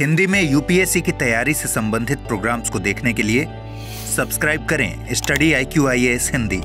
हिंदी में यूपीएससी की तैयारी से संबंधित प्रोग्राम्स को देखने के लिए सब्सक्राइब करें study I Q I S Hindi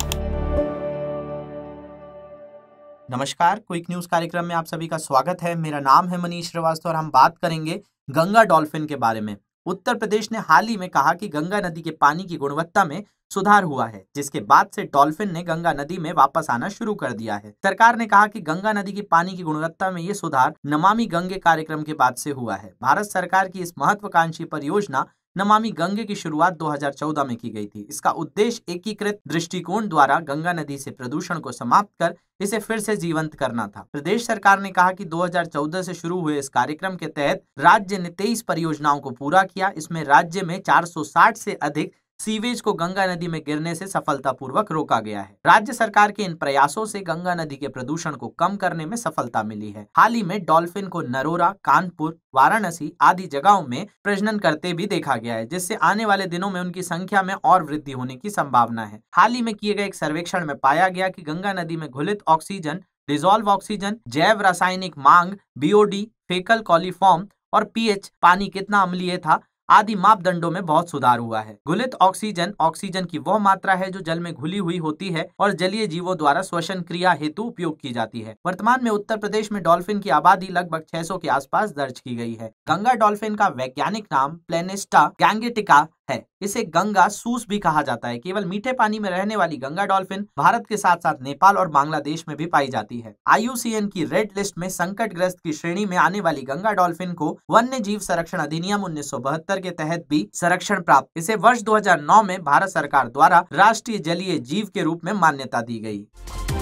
नमस्कार क्विक न्यूज कार्यक्रम में आप सभी का स्वागत है मेरा नाम है मनीष श्रीवास्तव और हम बात करेंगे गंगा डॉल्फिन के बारे में उत्तर प्रदेश ने हाल ही में कहा कि गंगा नदी के पानी की गुणवत्ता में सुधार हुआ है जिसके बाद से डॉल्फिन ने गंगा नदी में वापस आना शुरू कर दिया है सरकार ने कहा कि गंगा नदी की पानी की गुणवत्ता में ये सुधार नमामि गंगे कार्यक्रम के बाद से हुआ है भारत सरकार की इस महत्वाकांक्षी परियोजना नमामि गंगे की शुरुआत 2014 में की गई थी इसका उद्देश्य एकीकृत दृष्टिकोण द्वारा गंगा नदी से प्रदूषण को समाप्त कर इसे फिर से जीवंत करना था प्रदेश सरकार ने कहा कि 2014 से शुरू हुए इस कार्यक्रम के तहत राज्य ने तेईस परियोजनाओं को पूरा किया इसमें राज्य में 460 से अधिक सीवेज को गंगा नदी में गिरने से सफलतापूर्वक रोका गया है राज्य सरकार के इन प्रयासों से गंगा नदी के प्रदूषण को कम करने में सफलता मिली है हाल ही में डॉल्फिन को नरोरा कानपुर वाराणसी आदि जगहों में प्रजनन करते भी देखा गया है जिससे आने वाले दिनों में उनकी संख्या में और वृद्धि होने की संभावना है हाल ही में किए गए एक सर्वेक्षण में पाया गया की गंगा नदी में घुलित ऑक्सीजन डिजोल्व ऑक्सीजन जैव रासायनिक मांग बीओडी फेकल कॉलिफॉर्म और पीएच पानी कितना अम्लीय था आदि मापदंडों में बहुत सुधार हुआ है घुलित ऑक्सीजन ऑक्सीजन की वह मात्रा है जो जल में घुली हुई होती है और जलीय जीवों द्वारा श्वसन क्रिया हेतु उपयोग की जाती है वर्तमान में उत्तर प्रदेश में डॉल्फिन की आबादी लगभग छह के आसपास दर्ज की गई है गंगा डॉल्फिन का वैज्ञानिक नाम प्लेनेस्टा गैंगेटिका है इसे गंगा सूस भी कहा जाता है केवल मीठे पानी में रहने वाली गंगा डॉल्फिन भारत के साथ साथ नेपाल और बांग्लादेश में भी पाई जाती है आईयूसीएन की रेड लिस्ट में ग्रस्त की श्रेणी में आने वाली गंगा डॉल्फिन को वन्य जीव संरक्षण अधिनियम उन्नीस के तहत भी संरक्षण प्राप्त इसे वर्ष दो में भारत सरकार द्वारा राष्ट्रीय जलीय जीव के रूप में मान्यता दी गयी